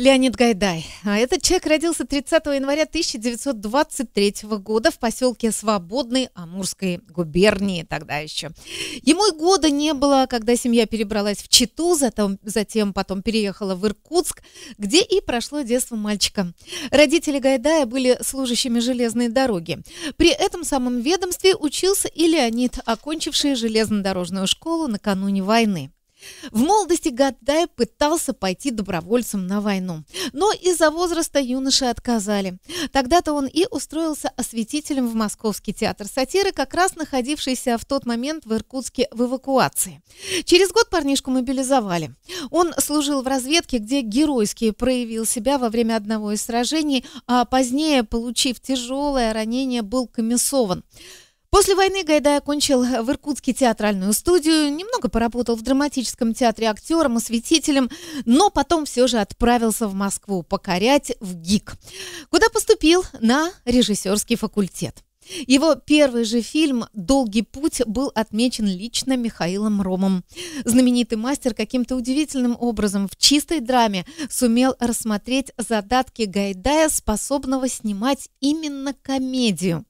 Леонид Гайдай. А, этот человек родился 30 января 1923 года в поселке Свободной Амурской губернии тогда еще. Ему и года не было, когда семья перебралась в Читу, затем, затем потом переехала в Иркутск, где и прошло детство мальчика. Родители Гайдая были служащими железной дороги. При этом самом ведомстве учился и Леонид, окончивший железнодорожную школу накануне войны. В молодости Гадай пытался пойти добровольцем на войну, но из-за возраста юноши отказали. Тогда-то он и устроился осветителем в Московский театр сатиры, как раз находившийся в тот момент в Иркутске в эвакуации. Через год парнишку мобилизовали. Он служил в разведке, где геройски проявил себя во время одного из сражений, а позднее, получив тяжелое ранение, был комиссован. После войны Гайдай окончил в Иркутске театральную студию, немного поработал в драматическом театре актером осветителем, но потом все же отправился в Москву покорять в ГИК, куда поступил на режиссерский факультет. Его первый же фильм «Долгий путь» был отмечен лично Михаилом Ромом. Знаменитый мастер каким-то удивительным образом в чистой драме сумел рассмотреть задатки Гайдая, способного снимать именно комедию –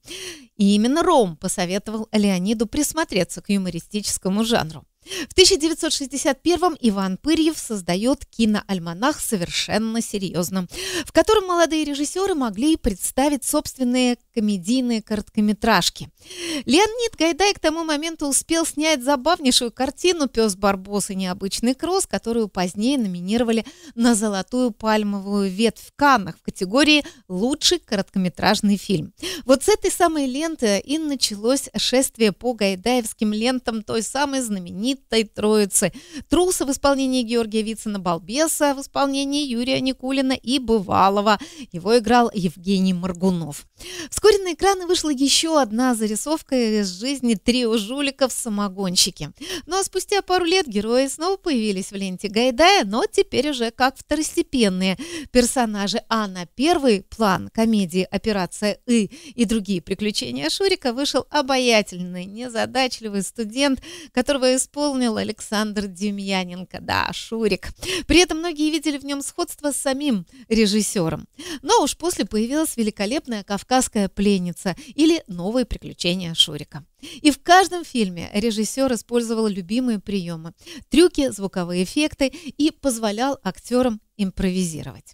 и именно Ром посоветовал Леониду присмотреться к юмористическому жанру. В 1961-м Иван Пырьев создает киноальманах совершенно серьезно, в котором молодые режиссеры могли представить собственные комедийные короткометражки. Леонид Гайдай к тому моменту успел снять забавнейшую картину «Пес Барбос и необычный кросс», которую позднее номинировали на «Золотую пальмовую ветвь» в Каннах в категории «Лучший короткометражный фильм». Вот с этой самой ленты и началось шествие по гайдаевским лентам той самой знаменитой знаменитой троицы. Труса в исполнении Георгия Вицина, Балбеса в исполнении Юрия Никулина и Бывалова. Его играл Евгений Маргунов. Вскоре на экраны вышла еще одна зарисовка из жизни трио жуликов-самогонщики. Ну а спустя пару лет герои снова появились в ленте Гайдая, но теперь уже как второстепенные персонажи. А на первый план комедии «Операция И» и другие приключения Шурика вышел обаятельный, незадачливый студент, которого исполнил исполнил Александр Демьяненко, да, Шурик. При этом многие видели в нем сходство с самим режиссером. Но уж после появилась великолепная «Кавказская пленница» или «Новые приключения Шурика». И в каждом фильме режиссер использовал любимые приемы, трюки, звуковые эффекты и позволял актерам импровизировать.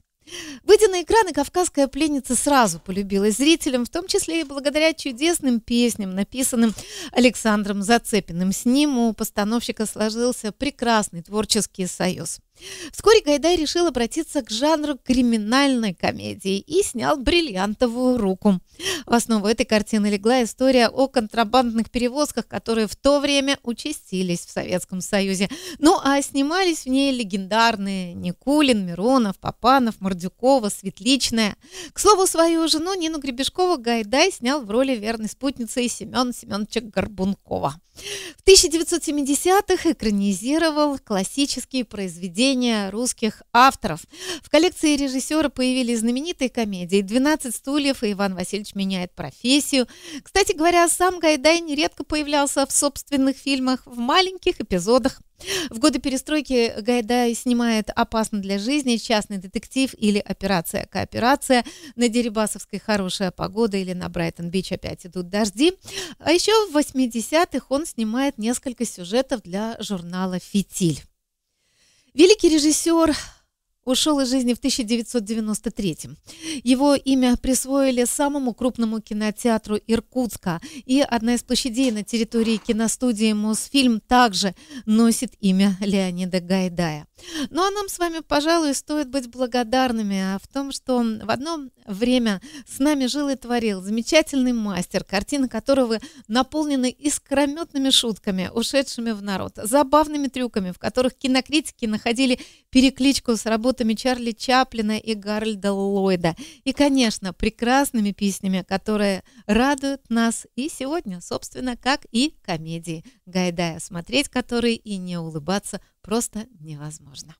Выйдя на экраны, «Кавказская пленница» сразу полюбилась зрителям, в том числе и благодаря чудесным песням, написанным Александром Зацепиным. С ним у постановщика сложился прекрасный творческий союз. Вскоре Гайдай решил обратиться к жанру криминальной комедии и снял «Бриллиантовую руку». В основу этой картины легла история о контрабандных перевозках, которые в то время участились в Советском Союзе. Ну а снимались в ней легендарные Никулин, Миронов, Папанов, Мордюкова, Светличная. К слову, свою жену Нину Гребешкову Гайдай снял в роли верной спутницы и Семен Семеновича Горбункова. В 1970-х экранизировал классические произведения произведения русских авторов. В коллекции режиссера появились знаменитые комедии «12 стульев» и «Иван Васильевич меняет профессию». Кстати говоря, сам Гайдай нередко появлялся в собственных фильмах в маленьких эпизодах. В годы перестройки Гайдай снимает «Опасно для жизни», «Частный детектив» или «Операция кооперация». На Дерибасовской «Хорошая погода» или на Брайтон-Бич опять идут дожди. А еще в 80-х он снимает несколько сюжетов для журнала «Фитиль». Великий режиссер ушел из жизни в 1993 Его имя присвоили самому крупному кинотеатру Иркутска, и одна из площадей на территории киностудии «Мосфильм» также носит имя Леонида Гайдая. Ну а нам с вами, пожалуй, стоит быть благодарными а, в том, что в одно время с нами жил и творил замечательный мастер, картины которого наполнены искрометными шутками, ушедшими в народ, забавными трюками, в которых кинокритики находили перекличку с работой анекдотами Чарли Чаплина и Гарольда Ллойда. И, конечно, прекрасными песнями, которые радуют нас и сегодня, собственно, как и комедии Гайдая, смотреть которые и не улыбаться просто невозможно.